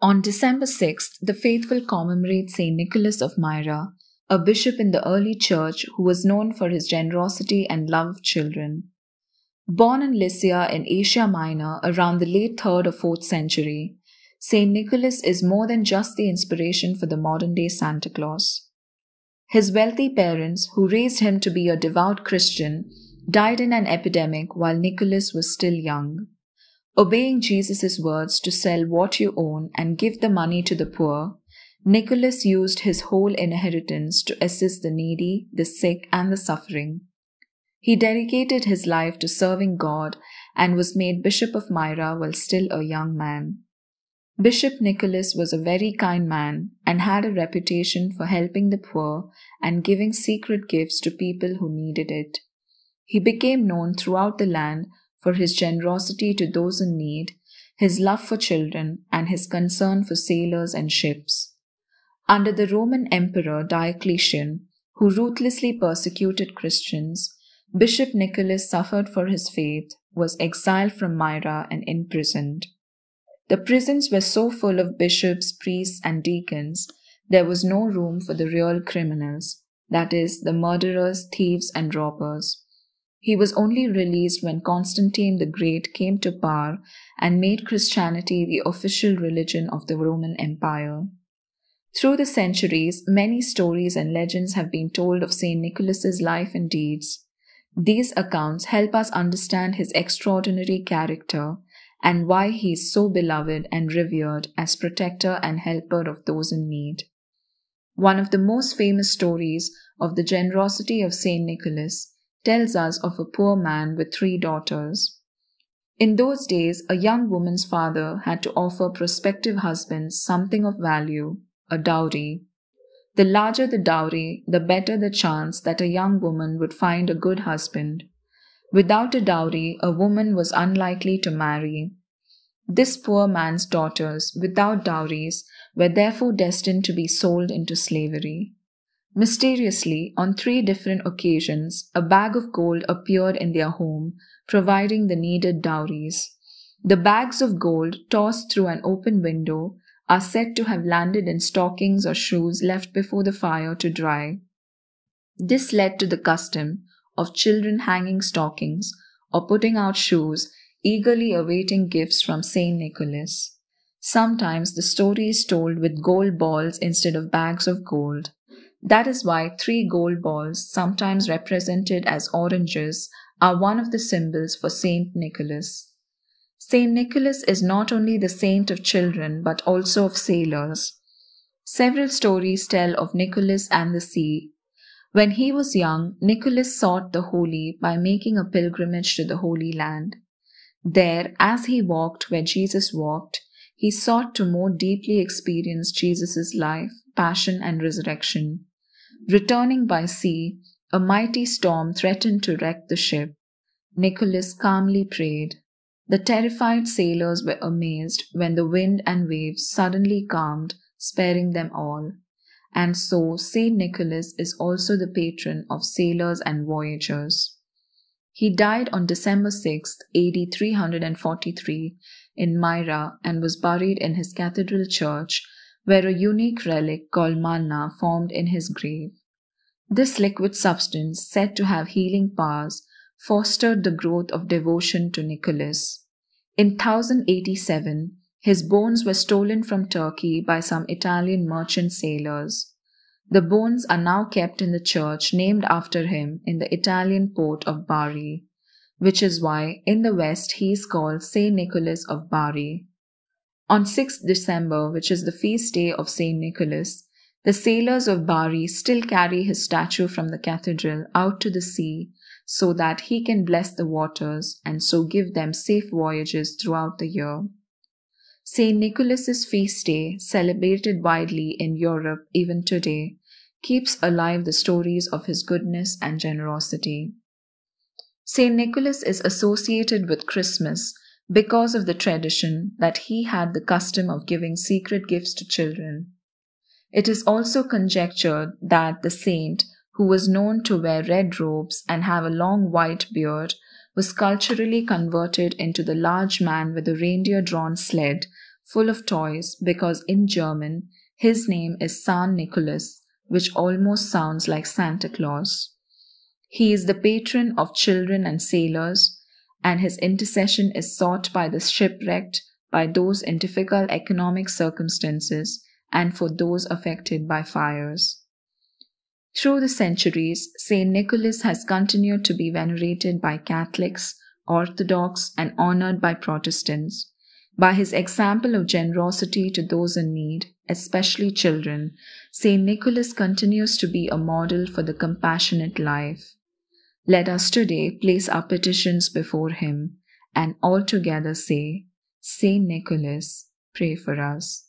On December 6th, the faithful commemorate St. Nicholas of Myra, a bishop in the early church who was known for his generosity and love of children. Born in Lycia in Asia Minor around the late 3rd or 4th century, St. Nicholas is more than just the inspiration for the modern day Santa Claus. His wealthy parents, who raised him to be a devout Christian, died in an epidemic while Nicholas was still young. Obeying Jesus' words to sell what you own and give the money to the poor, Nicholas used his whole inheritance to assist the needy, the sick, and the suffering. He dedicated his life to serving God and was made Bishop of Myra while still a young man. Bishop Nicholas was a very kind man and had a reputation for helping the poor and giving secret gifts to people who needed it. He became known throughout the land for his generosity to those in need, his love for children, and his concern for sailors and ships. Under the Roman Emperor Diocletian, who ruthlessly persecuted Christians, Bishop Nicholas suffered for his faith, was exiled from Myra, and imprisoned. The prisons were so full of bishops, priests, and deacons, there was no room for the real criminals, that is, the murderers, thieves, and robbers. He was only released when Constantine the Great came to power and made Christianity the official religion of the Roman Empire. Through the centuries, many stories and legends have been told of St. Nicholas's life and deeds. These accounts help us understand his extraordinary character and why he is so beloved and revered as protector and helper of those in need. One of the most famous stories of the generosity of St. Nicholas tells us of a poor man with three daughters. In those days, a young woman's father had to offer prospective husbands something of value, a dowry. The larger the dowry, the better the chance that a young woman would find a good husband. Without a dowry, a woman was unlikely to marry. This poor man's daughters, without dowries, were therefore destined to be sold into slavery. Mysteriously, on three different occasions, a bag of gold appeared in their home, providing the needed dowries. The bags of gold tossed through an open window are said to have landed in stockings or shoes left before the fire to dry. This led to the custom of children hanging stockings or putting out shoes, eagerly awaiting gifts from Saint Nicholas. Sometimes the story is told with gold balls instead of bags of gold. That is why three gold balls, sometimes represented as oranges, are one of the symbols for Saint Nicholas. Saint Nicholas is not only the saint of children but also of sailors. Several stories tell of Nicholas and the sea. When he was young, Nicholas sought the holy by making a pilgrimage to the Holy Land. There, as he walked where Jesus walked, he sought to more deeply experience Jesus' life, passion, and resurrection. Returning by sea, a mighty storm threatened to wreck the ship. Nicholas calmly prayed. The terrified sailors were amazed when the wind and waves suddenly calmed, sparing them all. And so, St. Nicholas is also the patron of sailors and voyagers. He died on December 6, AD 343, in Myra and was buried in his cathedral church where a unique relic called manna formed in his grave. This liquid substance, said to have healing powers, fostered the growth of devotion to Nicholas. In 1087, his bones were stolen from Turkey by some Italian merchant sailors. The bones are now kept in the church named after him in the Italian port of Bari, which is why in the West he is called St. Nicholas of Bari. On 6th December, which is the feast day of St. Nicholas, the sailors of Bari still carry his statue from the cathedral out to the sea so that he can bless the waters and so give them safe voyages throughout the year. St. Nicholas's feast day, celebrated widely in Europe even today, keeps alive the stories of his goodness and generosity. St. Nicholas is associated with Christmas because of the tradition that he had the custom of giving secret gifts to children. It is also conjectured that the saint, who was known to wear red robes and have a long white beard, was culturally converted into the large man with a reindeer drawn sled full of toys because in German his name is San Nicholas, which almost sounds like Santa Claus. He is the patron of children and sailors and his intercession is sought by the shipwrecked, by those in difficult economic circumstances, and for those affected by fires. Through the centuries, St. Nicholas has continued to be venerated by Catholics, Orthodox, and honored by Protestants. By his example of generosity to those in need, especially children, St. Nicholas continues to be a model for the compassionate life. Let us today place our petitions before him and altogether say, Saint Nicholas, pray for us.